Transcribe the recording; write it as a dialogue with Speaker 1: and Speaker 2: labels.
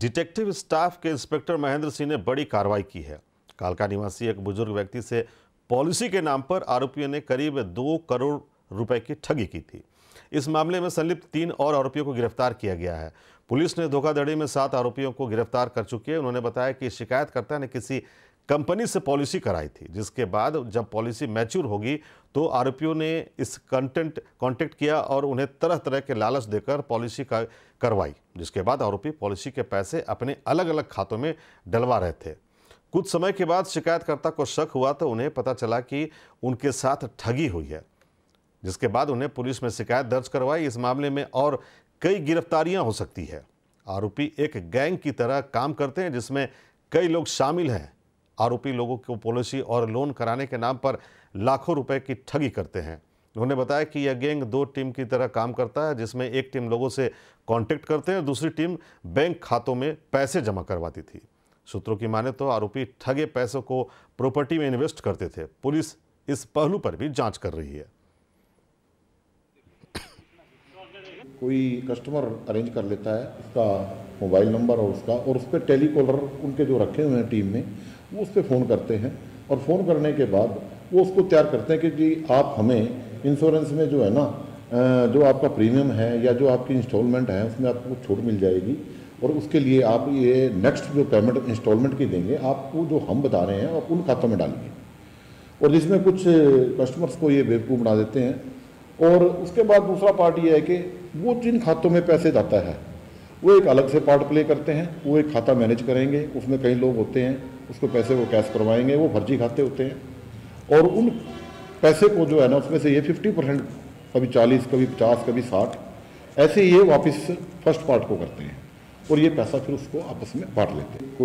Speaker 1: detective staff के inspector Mahendra Singh ने बड़ी कार्रवाई की है कालका निवासी एक बुजुर्ग व्यक्ति से पॉलिसी के नाम पर आरोपियों ने करीब दो करोड़ रुपए की ठगी की थी इस मामले में संलिप्त तीन और आरोपियों को गिरफ्तार किया गया है पुलिस ने धोखाधड़ी में सात आरोपियों को गिरफ्तार कर चुकी है उन्होंने बताया कि शिकायतकर्ता ने किसी कंपनी से पॉलिसी कराई थी जिसके बाद जब पॉलिसी मैच्योर होगी तो आरोपियों ने इस कंटेंट कांटेक्ट किया और उन्हें तरह तरह के लालच देकर पॉलिसी का करवाई जिसके बाद आरोपी पॉलिसी के पैसे अपने अलग अलग खातों में डलवा रहे थे कुछ समय के बाद शिकायतकर्ता को शक हुआ तो उन्हें पता चला कि उनके साथ ठगी हुई है जिसके बाद उन्हें पुलिस में शिकायत दर्ज करवाई इस मामले में और कई गिरफ्तारियां हो सकती है आरोपी एक गैंग की तरह काम करते हैं जिसमें कई लोग शामिल हैं आरोपी लोगों को पॉलिसी और लोन कराने के नाम पर लाखों रुपए की ठगी करते हैं उन्होंने बताया कि यह गैंग दो टीम की तरह काम करता है जिसमें एक टीम लोगों से कांटेक्ट करते हैं दूसरी टीम बैंक खातों में पैसे जमा करवाती थी सूत्रों की माने तो आरोपी ठगे पैसों को प्रॉपर्टी में इन्वेस्ट करते थे पुलिस इस पहलू पर भी जांच कर रही है
Speaker 2: कोई कस्टमर अरेंज कर लेता है उसका मोबाइल नंबर और उसका और उस पर टेलीकॉलर उनके जो रखे हुए हैं टीम में वो उस पर फ़ोन करते हैं और फ़ोन करने के बाद वो उसको तैयार करते हैं कि जी आप हमें इंश्योरेंस में जो है ना जो आपका प्रीमियम है या जो आपकी इंस्टॉलमेंट है उसमें आपको छूट मिल जाएगी और उसके लिए आप ये नेक्स्ट जो पेमेंट इंस्टॉलमेंट की देंगे आपको जो हम बता रहे हैं आप उन खातों में डालेंगे और जिसमें कुछ कस्टमर्स को ये बेवकूफ़ बना देते हैं और उसके बाद दूसरा पार्ट ये है कि वो जिन खातों में पैसे जाता है वो एक अलग से पार्ट प्ले करते हैं वो एक खाता मैनेज करेंगे उसमें कई लोग होते हैं उसको पैसे वो कैश करवाएंगे वो फर्जी खाते होते हैं और उन पैसे को जो है ना उसमें से ये फिफ्टी परसेंट कभी चालीस कभी पचास कभी साठ ऐसे ये वापस फर्स्ट पार्ट को करते हैं और ये पैसा फिर उसको आपस में बांट लेते हैं